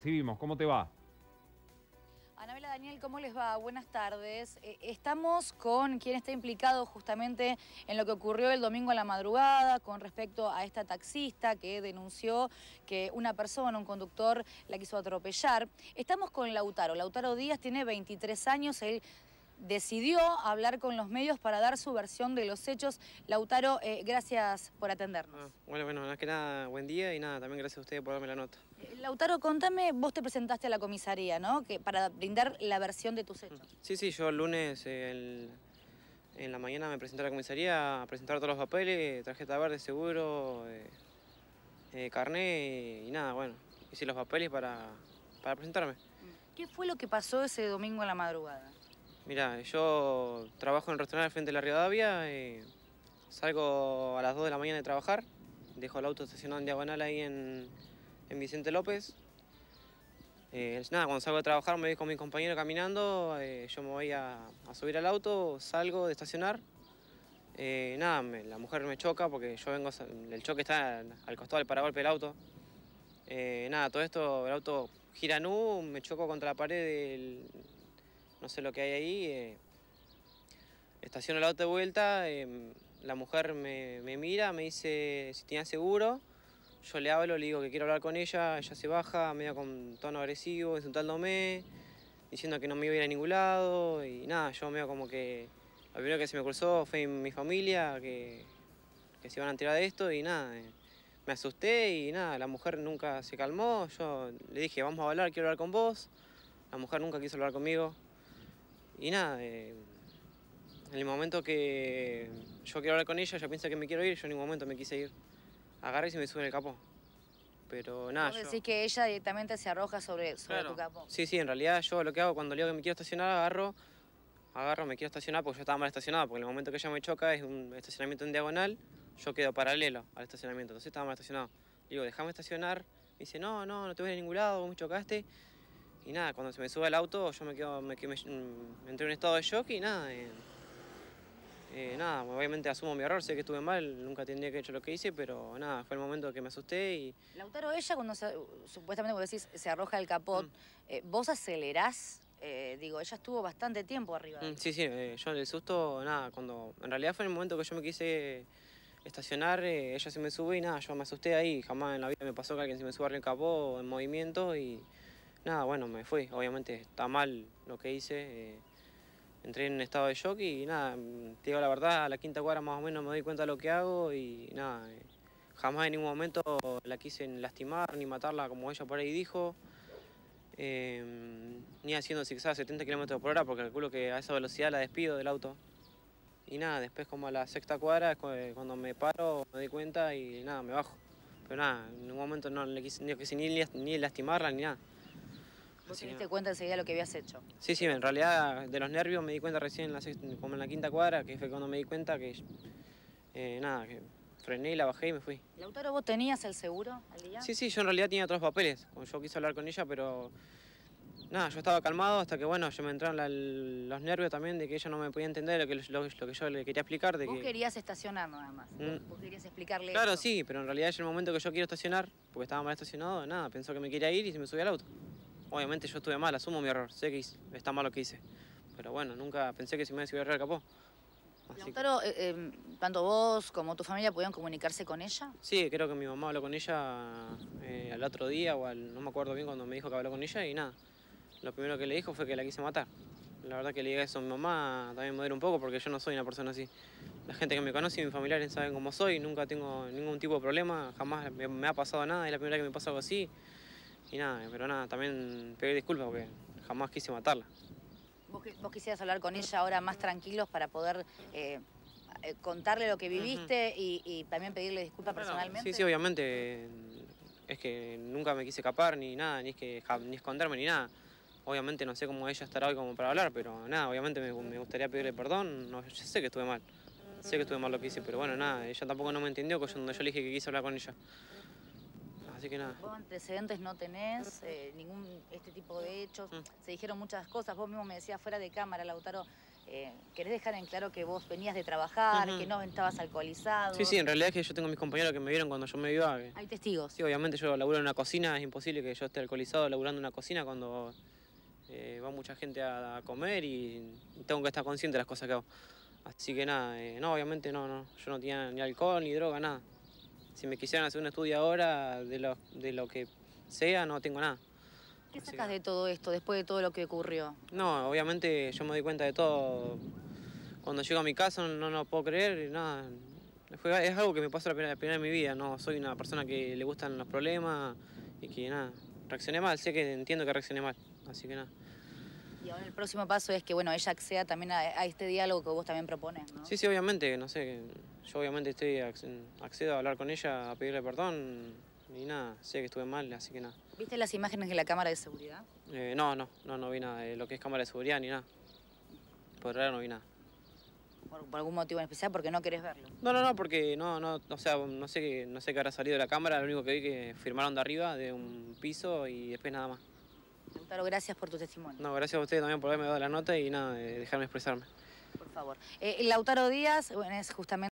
Recibimos, ¿cómo te va? Anabela Daniel, ¿cómo les va? Buenas tardes. Eh, estamos con quien está implicado justamente en lo que ocurrió el domingo a la madrugada con respecto a esta taxista que denunció que una persona, un conductor, la quiso atropellar. Estamos con Lautaro. Lautaro Díaz tiene 23 años, él decidió hablar con los medios para dar su versión de los hechos. Lautaro, eh, gracias por atendernos. Ah, bueno, bueno, más que nada, buen día y nada, también gracias a ustedes por darme la nota. Eh, Lautaro, contame, vos te presentaste a la comisaría, ¿no? Que, para brindar la versión de tus hechos. Sí, sí, yo el lunes en la mañana me presenté a la comisaría a presentar todos los papeles, tarjeta verde, seguro, eh, eh carné y, nada, bueno, hice los papeles para, para presentarme. ¿Qué fue lo que pasó ese domingo en la madrugada? Mira, yo trabajo en el restaurante al frente de la Rivadavia, y salgo a las 2 de la mañana de trabajar, dejo el auto estacionado en diagonal ahí en, Vicente López. Eh, nada, cuando salgo a trabajar me voy con mi compañero caminando, eh, yo me voy a, subir al auto, salgo de estacionar. Eh, nada, la mujer me choca porque yo vengo, el choque está al costado del paragolpe del auto. nada, todo esto, el auto gira nu, me choco contra la pared del, no sé lo que hay ahí. Eh, estaciono al auto de vuelta, eh, la mujer me, mira, me dice si tenía seguro. Yo le hablo, le digo que quiero hablar con ella, ella se baja, medio con tono agresivo, insultándome, diciendo que no me iba a ir a ningún lado y nada, yo medio como que lo primero que se me cruzó fue mi familia, que, se iban a tirar de esto y nada, eh, me asusté y nada, la mujer nunca se calmó, yo le dije, vamos a hablar, quiero hablar con vos, la mujer nunca quiso hablar conmigo, y nada, eh, en el momento que yo quiero hablar con ella, ella piensa que me quiero ir, yo en ningún momento me quise ir. Agarré y se me sube en el capó. Pero nada, yo... que ella directamente se arroja sobre, sobre tu capó? Sí, sí, en realidad yo lo que hago cuando le digo que me quiero estacionar, agarro, agarro, me quiero estacionar porque yo estaba mal estacionado, porque en el momento que ella me choca es un estacionamiento en diagonal, yo quedo paralelo al estacionamiento, entonces estaba mal estacionado. digo, déjame estacionar, me dice, no, no, no te voy a ningún lado, vos me chocaste y nada, cuando se me sube el auto yo me quedo, mm, me, entré en un estado de shock y nada. Eh, eh, nada, obviamente asumo mi error, sé que estuve mal, nunca tendría que haber hecho lo que hice, pero nada, fue el momento que me asusté y... Lautaro, ella cuando supuestamente como decís se arroja el capot, mm. eh, ¿vos acelerás? digo, ella estuvo bastante tiempo arriba. Mm, sí, sí, yo el susto, nada, cuando... En realidad fue el momento que yo me quise estacionar, ella se me sube y nada, yo me asusté ahí, jamás en la vida me pasó que alguien se me suba el capó en movimiento y nada, bueno, me fui. Obviamente está mal lo que hice. Eh, entré en un estado de shock y nada, te digo la verdad, a la quinta cuadra más o menos me doy cuenta de lo que hago y nada, eh, jamás en ningún momento la quise lastimar ni matarla como ella por ahí dijo. Eh, ni haciendo zigzag 70 km por hora porque calculo que a esa velocidad la despido del auto. Y nada, después como a la sexta cuadra cuando me paro me doy cuenta y nada, me bajo. Pero nada, en ningún momento no le quise, ni, ni lastimarla ni nada. ¿Vos te diste cuenta enseguida lo que habías hecho? Sí, sí, en realidad de los nervios me di cuenta recién como en la quinta cuadra, que fue cuando me di cuenta que eh, nada, que frené, la bajé y me fui. ¿Lautaro vos tenías el seguro Sí, sí, yo en realidad tenía otros papeles. Yo quise hablar con ella, pero nada, yo estaba calmado hasta que bueno, yo me entraron los nervios también de que ella no me podía entender lo que, lo, que yo le quería explicar. De vos querías estacionar nada más, mm. vos querías explicarle Claro, sí, pero en realidad en el momento que yo quiero estacionar, porque estaba mal estacionado, nada, pensó que me quería ir y se me subió al auto. Obviamente yo estuve mal, asumo mi error, sé que está mal lo que hice. Pero bueno, nunca pensé que si me hubiera escapó. Lautaro, que... Eh, eh, tanto vos como tu familia pudieron comunicarse con ella? Sí, creo que mi mamá habló con ella eh, al otro día o al, no me acuerdo bien cuando me dijo que habló con ella y nada. Lo primero que le dijo fue que la quise matar. La verdad que le diga eso a mi mamá también me duele un poco porque yo no soy una persona así. La gente que me conoce y mis familiares saben cómo soy, nunca tengo ningún tipo de problema, jamás me, me ha pasado nada, es la primera vez que me pasa algo así. Y nada, pero nada, también pedir disculpas porque jamás quise matarla. ¿Vos, quisieras hablar con ella ahora más tranquilos para poder eh, eh, contarle lo que viviste y, también pedirle disculpas personalmente? Sí, sí, obviamente. Es que nunca me quise escapar ni nada, ni, es que, ni esconderme ni nada. Obviamente no sé cómo ella estará hoy como para hablar, pero nada, obviamente me, gustaría pedirle perdón. yo sé que estuve mal, sé que estuve mal lo que hice, pero bueno, nada, ella tampoco no me entendió cuando yo le dije que quise hablar con ella que nada. Vos antecedentes no tenés, eh, ningún este tipo de hechos. Mm. Se dijeron muchas cosas. Vos mismo me decías fuera de cámara, Lautaro, eh, querés dejar en claro que vos venías de trabajar, que no estabas alcoholizado. Sí, sí, en realidad es que yo tengo mis compañeros que me vieron cuando yo me iba. Hay testigos. Sí, obviamente yo laburo en una cocina, es imposible que yo esté alcoholizado laburando en una cocina cuando eh, va mucha gente a, comer y tengo que estar consciente de las cosas que hago. Así que nada, eh, no, obviamente no, no, yo no tenía ni alcohol ni droga, nada. Si me quisieran hacer un estudio ahora de lo, de lo que sea, no tengo nada. ¿Qué sacas de todo esto, después de todo lo que ocurrió? No, obviamente yo me doy cuenta de todo. Cuando llego a mi casa no no puedo creer, Y nada. es algo que me pasó la primera, primera, vez en mi vida, no soy una persona que le gustan los problemas y que nada, reaccioné mal, sé que entiendo que reaccioné mal, así que nada. Y ahora el próximo paso es que, bueno, ella acceda también a, este diálogo que vos también propones, ¿no? Sí, sí, obviamente, no sé, yo obviamente estoy accedo a hablar con ella, a pedirle perdón y nada, sé que estuve mal, así que nada. ¿Viste las imágenes de la cámara de seguridad? Eh, no, no, no, no vi nada de lo que es cámara de seguridad ni nada. Por ahora no vi nada. Por, algún motivo en especial, porque no querés verlo. No, no, no, porque no, no, o sea, no sé, no sé qué habrá salido de la cámara, lo único que vi que firmaron de arriba, de un piso y después nada más. Lautaro, gracias por tu testimonio. No, gracias a ustedes también por haberme dado la nota y nada, dejarme expresarme. Por favor. Eh, Lautaro Díaz, bueno, es justamente...